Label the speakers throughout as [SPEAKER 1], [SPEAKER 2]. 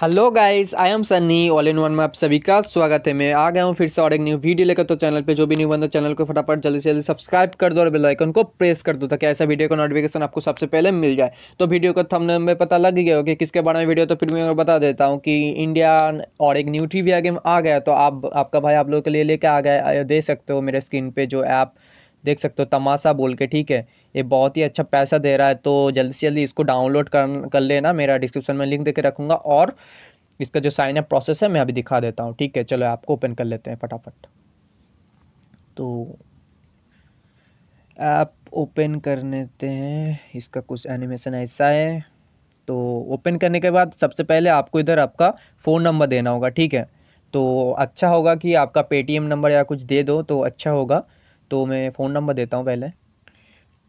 [SPEAKER 1] hello guys I am Sunny all in one में आप सभी का स्वागत है मैं आ गया हूँ फिर से और एक न्यू वीडियो लेकर तो चैनल पे जो भी न्यू बंदा चैनल को फटाफट जल्दी से जल्दी सब्सक्राइब कर दो और बेल आइकन को प्रेस कर दो ताकि ऐसा वीडियो का नोटिफिकेशन आपको सबसे पहले मिल जाए तो वीडियो का थमने में पता लग गया हो कि किसके बारे में वीडियो तो फिर मैं बता देता हूँ कि इंडिया और एक न्यू वी गेम आ गया तो आप आपका भाई आप लोग के लिए लेके आ गया दे सकते हो मेरे स्क्रीन पर जो ऐप देख सकते हो तमाशा बोल के ठीक है ये बहुत ही अच्छा पैसा दे रहा है तो जल्दी से जल्दी इसको डाउनलोड कर कर लेना मेरा डिस्क्रिप्शन में लिंक दे के रखूँगा और इसका जो साइन अप प्रोसेस है मैं अभी दिखा देता हूँ ठीक है चलो आपको ओपन कर लेते हैं फटाफट तो ऐप ओपन कर लेते हैं इसका कुछ एनिमेशन ऐसा है तो ओपन करने के बाद सबसे पहले आपको इधर आपका फ़ोन नंबर देना होगा ठीक है तो अच्छा होगा कि आपका पेटीएम नंबर या कुछ दे दो तो अच्छा होगा तो मैं फ़ोन नंबर देता हूँ पहले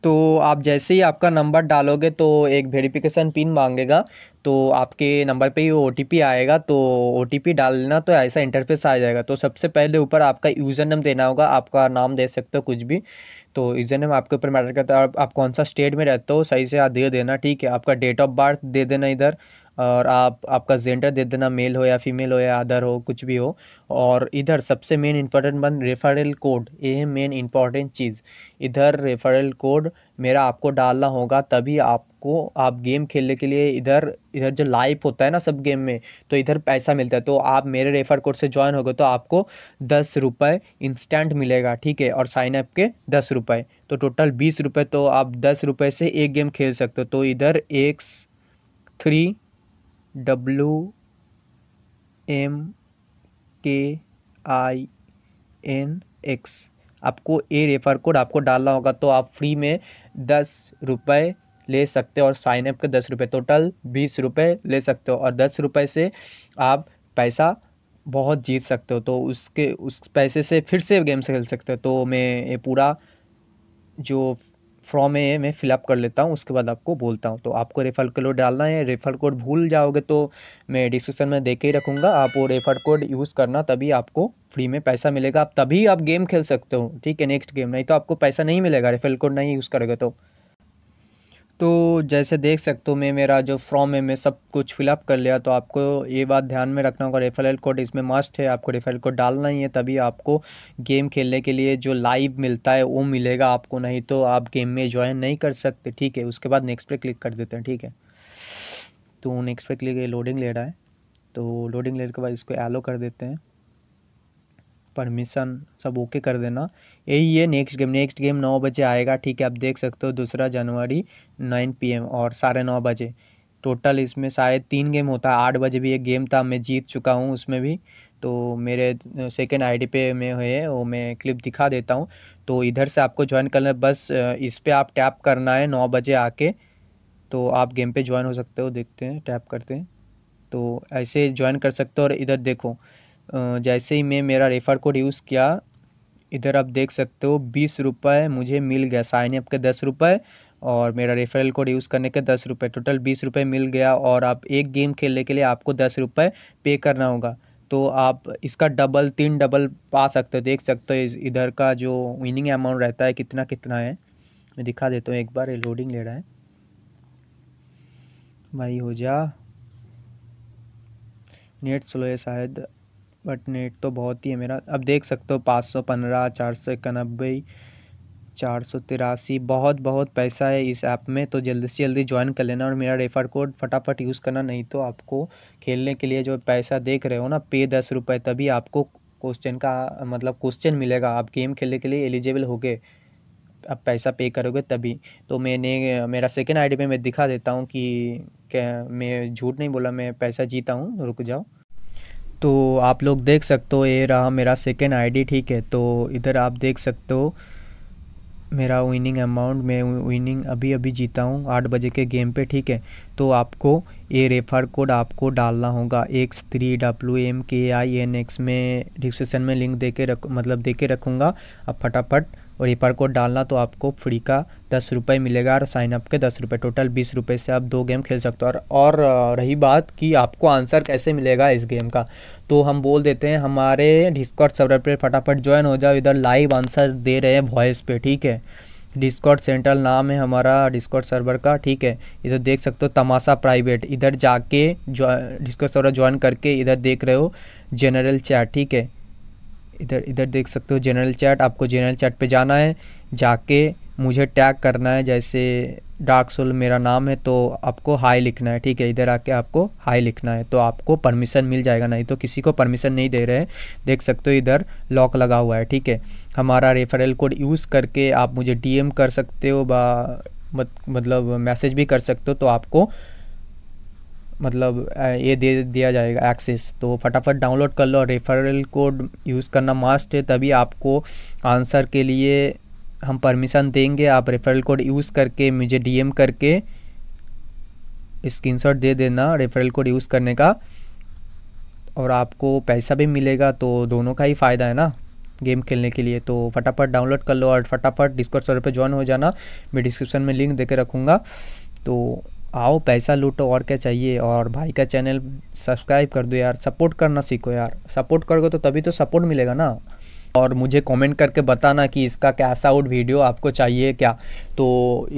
[SPEAKER 1] तो आप जैसे ही आपका नंबर डालोगे तो एक वेरिफिकेशन पिन मांगेगा तो आपके नंबर पे ही ओ आएगा तो ओ डालना तो ऐसा इंटरफेस आ जाएगा तो सबसे पहले ऊपर आपका यूज़र नेम देना होगा आपका नाम दे सकते हो कुछ भी तो यूज़र नेम आपके ऊपर मैटर करता है आप, आप कौन सा स्टेट में रहते हो सही से आप दे देना ठीक है आपका डेट ऑफ बर्थ दे देना इधर और आप आपका जेंडर दे देना मेल हो या फीमेल हो या अदर हो कुछ भी हो और इधर सबसे main important one referral code ये है मेन इम्पॉर्टेंट चीज़ इधर रेफरल कोड मेरा आपको डालना होगा तभी आपको आप गेम खेलने के लिए इधर इधर जो लाइफ होता है ना सब गेम में तो इधर पैसा मिलता है तो आप मेरे रेफर कोड से ज्वाइन होगे तो आपको दस रुपये इंस्टेंट मिलेगा ठीक है और साइन अप के दस रुपये तो टोटल बीस रुपये तो आप दस रुपये से एक गेम खेल सकते हो तो इधर एक three W M K I N x आपको ए रेफर कोड आपको डालना होगा तो आप फ्री में दस रुपये ले सकते हो और साइन अप के दस रुपये टोटल बीस रुपये ले सकते हो और दस रुपये से आप पैसा बहुत जीत सकते हो तो उसके उस पैसे से फिर से गेम्स खेल सकते हो तो मैं ये पूरा जो फॉर्म है मैं फिलअप कर लेता हूँ उसके बाद आपको बोलता हूँ तो आपको रेफर कोड डालना है रेफर कोड भूल जाओगे तो मैं डिस्क्रिप्शन में देख के ही रखूँगा आप वो रेफर कोड यूज़ करना तभी आपको फ्री में पैसा मिलेगा आप तभी आप गेम खेल सकते हो ठीक है नेक्स्ट गेम नहीं तो आपको पैसा नहीं मिलेगा रेफर कोड नहीं यूज़ करोगे तो तो जैसे देख सकते हो मैं मेरा जो फॉर्म है मैं सब कुछ फिलअप कर लिया तो आपको ये बात ध्यान में रखना होगा रेफरल कोड इसमें मस्ट है आपको रेफरल कोड डालना ही है तभी आपको गेम खेलने के लिए जो लाइव मिलता है वो मिलेगा आपको नहीं तो आप गेम में ज्वाइन नहीं कर सकते ठीक है उसके बाद नेक्स्ट पे क्लिक कर देते हैं ठीक है तो नेक्स्ट पे क्लिक लोडिंग ले रहा है तो लोडिंग लेने के बाद इसको एलो कर देते हैं परमिशन सब ओके कर देना यही है नेक्स्ट गेम नेक्स्ट गेम नौ बजे आएगा ठीक है आप देख सकते हो दूसरा जनवरी नाइन पी और साढ़े नौ बजे टोटल इसमें शायद तीन गेम होता है आठ बजे भी एक गेम था मैं जीत चुका हूँ उसमें भी तो मेरे सेकेंड आईडी पे में है वो मैं क्लिप दिखा देता हूँ तो इधर से आपको ज्वाइन करना है बस इस पर आप टैप करना है नौ बजे आके तो आप गेम पे ज्वाइन हो सकते हो देखते हैं टैप करते हैं तो ऐसे ज्वाइन कर सकते हो और इधर देखो जैसे ही मैं मेरा रेफ़र कोड यूज़ किया इधर आप देख सकते हो बीस रुपये मुझे मिल गया साइन अप के दस रुपये और मेरा रेफरल कोड यूज़ करने के दस रुपये टोटल बीस रुपये मिल गया और आप एक गेम खेलने के लिए आपको दस रुपये पे करना होगा तो आप इसका डबल तीन डबल पा सकते हो देख सकते हो इधर का जो विनिंग अमाउंट रहता है कितना कितना है मैं दिखा देता हूँ एक बार लोडिंग ले रहा है भाई हो जा नेट स्लो है शायद बट नेट तो बहुत ही है मेरा अब देख सकते हो पाँच सौ पंद्रह चार सौ इक्यानबे चार सौ तिरासी बहुत बहुत पैसा है इस ऐप में तो जल्दी से जल्दी ज्वाइन कर लेना और मेरा रेफर कोड फटाफट यूज़ करना नहीं तो आपको खेलने के लिए जो पैसा देख रहे हो ना पे दस रुपये तभी आपको क्वेश्चन का मतलब क्वेश्चन मिलेगा आप गेम खेलने के लिए एलिजिबल हो गए आप पैसा पे करोगे तभी तो मैंने मेरा सेकेंड आईडी में मैं दिखा देता हूँ कि मैं झूठ नहीं बोला मैं पैसा जीता हूँ रुक जाओ तो आप लोग देख सकते हो ये रहा मेरा सेकेंड आईडी ठीक है तो इधर आप देख सकते हो मेरा विनिंग अमाउंट मैं विनिंग अभी अभी जीता हूँ आठ बजे के गेम पे ठीक है तो आपको ये रेफर कोड आपको डालना होगा x three W M K I N X में डिस्क्रिप्शन में लिंक दे के रख मतलब दे के रखूँगा अब फटाफट और ईपर कोड डालना तो आपको फ्री का दस रुपये मिलेगा और साइनअप के दस रुपये टोटल बीस रुपये से आप दो गेम खेल सकते हो और, और रही बात कि आपको आंसर कैसे मिलेगा इस गेम का तो हम बोल देते हैं हमारे डिस्कॉट सर्वर पर फटाफट ज्वाइन हो जाओ इधर लाइव आंसर दे रहे हैं वॉइस पे ठीक है डिस्कॉट सेंट्रल नाम है हमारा डिस्कॉट सर्वर का ठीक है इधर देख सकते हो तमाशा प्राइवेट इधर जाके डिस्कॉट सर्वर ज्वाइन करके इधर देख रहे हो जनरल चैट ठीक है इधर इधर देख सकते हो जनरल चैट आपको जनरल चैट पे जाना है जाके मुझे टैग करना है जैसे डार्क सोल मेरा नाम है तो आपको हाई लिखना है ठीक है इधर आके आपको हाई लिखना है तो आपको परमिशन मिल जाएगा नहीं तो किसी को परमिशन नहीं दे रहे देख सकते हो इधर लॉक लगा हुआ है ठीक है हमारा रेफरल कोड यूज़ करके आप मुझे डीएम कर सकते हो बा मत, मतलब मैसेज भी कर सकते हो तो आपको मतलब ये दे दिया जाएगा एक्सेस तो फटाफट डाउनलोड कर लो रेफरल कोड यूज़ करना मस्ट है तभी आपको आंसर के लिए हम परमिशन देंगे आप रेफरल कोड यूज़ करके मुझे डीएम करके स्क्रीन दे देना रेफरल कोड यूज़ करने का और आपको पैसा भी मिलेगा तो दोनों का ही फ़ायदा है ना गेम खेलने के लिए तो फटाफट डाउनलोड कर लो और फटाफट डिस्कॉर्ड सर्वर पे ज्वाइन हो जाना मैं डिस्क्रिप्शन में लिंक दे के रखूँगा तो आओ पैसा लूटो और क्या चाहिए और भाई का चैनल सब्सक्राइब कर दो यार सपोर्ट करना सीखो यार सपोर्ट करोगे तो तभी तो सपोर्ट मिलेगा ना और मुझे कमेंट करके बताना कि इसका कैश आउट वीडियो आपको चाहिए क्या तो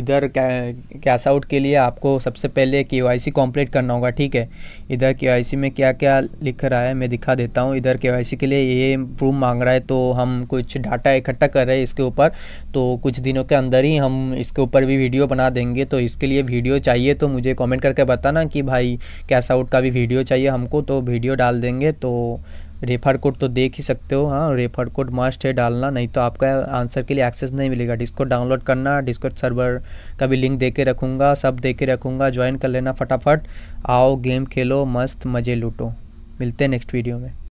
[SPEAKER 1] इधर कैश आउट के लिए आपको सबसे पहले के वाई सी करना होगा ठीक है इधर के वाई सी में क्या क्या लिख रहा है मैं दिखा देता हूँ इधर के वाई सी के लिए ये प्रूफ मांग रहा है तो हम कुछ डाटा इकट्ठा कर रहे हैं इसके ऊपर तो कुछ दिनों के अंदर ही हम इसके ऊपर भी वीडियो बना देंगे तो इसके लिए वीडियो चाहिए तो मुझे कॉमेंट करके बताना कि भाई कैश आउट का भी वीडियो चाहिए हमको तो वीडियो डाल देंगे तो रेफर कोड तो देख ही सकते हो हाँ रेफर कोड मस्ट है डालना नहीं तो आपका आंसर के लिए एक्सेस नहीं मिलेगा डिस्कोड डाउनलोड करना डिस्कोट सर्वर का भी लिंक दे के रखूँगा सब दे के रखूँगा ज्वाइन कर लेना फटाफट आओ गेम खेलो मस्त मज़े लूटो मिलते हैं नेक्स्ट वीडियो में